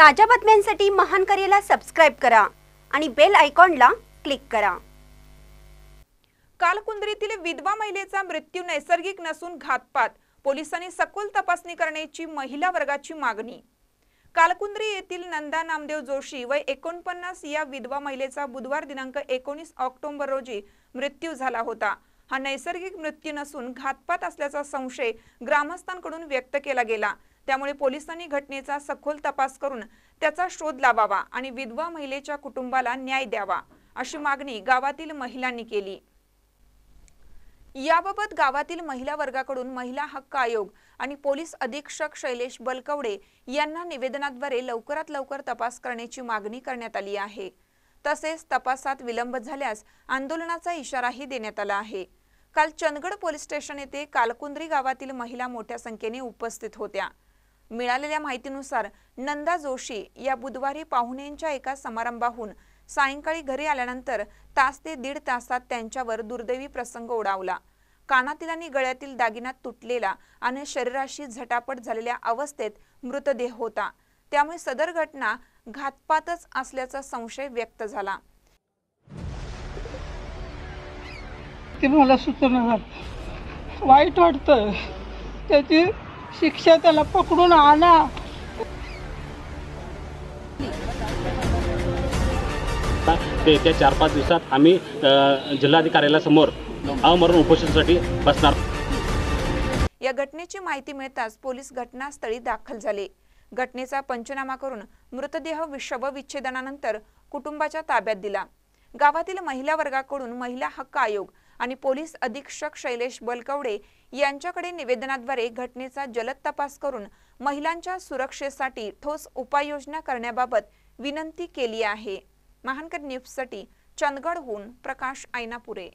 ताज्या बातम्यांसाठी महान करेला सबस्क्राईब करा आणि बेल आयकॉनला क्लिक करा कालकुंद्रीतील विधवा महिलेचा मृत्यू नैसर्गिक नसून घातपात पोलिसांनी सखोल तपासणी करण्याची महिला वर्गाची मागणी कालकुंद्री येथील नंदा नामदेव जोशी वय एकोणपन्नास या विधवा महिलेचा बुधवार दिनांक एकोणीस ऑक्टोबर रोजी मृत्यू झाला होता हा नैसर्गिक मृत्यू नसून घातपात असल्याचा संशय ग्रामस्थांकडून व्यक्त केला गेला त्यामुळे पोलिसांनी घटनेचा सखोल तपास करून त्याचा शोध लावावा आणि विधवा महिलेच्या कुटुंबाला न्याय द्यावा अशी मागणी गावातील महिलांनी केली याबाबत गावातील महिला वर्गाकडून महिला हक्क आयोग आणि पोलीस अधीक्षक शैलेश बलकवडे यांना निवेदनाद्वारे लवकरात लवकर तपास करण्याची मागणी करण्यात आली आहे तसेच तपासात विलंब झाल्यास आंदोलनाचा इशाराही देण्यात आला आहे काल चंदगड पोलीस स्टेशन येथे कालकुंद्री गावातील महिला मोठ्या संख्येने उपस्थित होत्या मिळालेल्या माहितीनुसार नंदा जोशी या बुधवारी पाहुण्यांच्या एका समारंभाहून सायंकाळी घरी आल्यानंतर तास ते दीड तासात त्यांच्यावर दुर्दैवी प्रसंग उडावला कानातील आणि गळ्यातील दागिना तुटलेला आणि शरीराशी झटापट झालेल्या अवस्थेत मृतदेह होता त्यामुळे सदर घटना घातपातच असल्याचा संशय व्यक्त झाला ते मला सुचवणार वाईट वाटतं त्याची शिक्षा त्याला पकडून आणा ते येत्या चार पाच दिवसात आम्ही जिल्हाधिकाऱ्याला समोर अमरण उपोषणासाठी बसणार या घटनेची माहिती मिळताच पोलीस घटनास्थळी दाखल झाले घटनेचा पंचनामा करून मृतदेह शवविच्छेदनानंतर कुटुंबाच्या ताब्यात दिला गावातील महिला वर्गाकडून महिला हक्क आयोग आणि पोलीस अधीक्षक शैलेश बलकवडे यांच्याकडे निवेदनाद्वारे घटनेचा जलद तपास करून महिलांच्या सुरक्षेसाठी ठोस उपाययोजना करण्याबाबत विनंती केली आहे महानकर न्यूजसाठी चंदगडहून प्रकाश आयनापुरे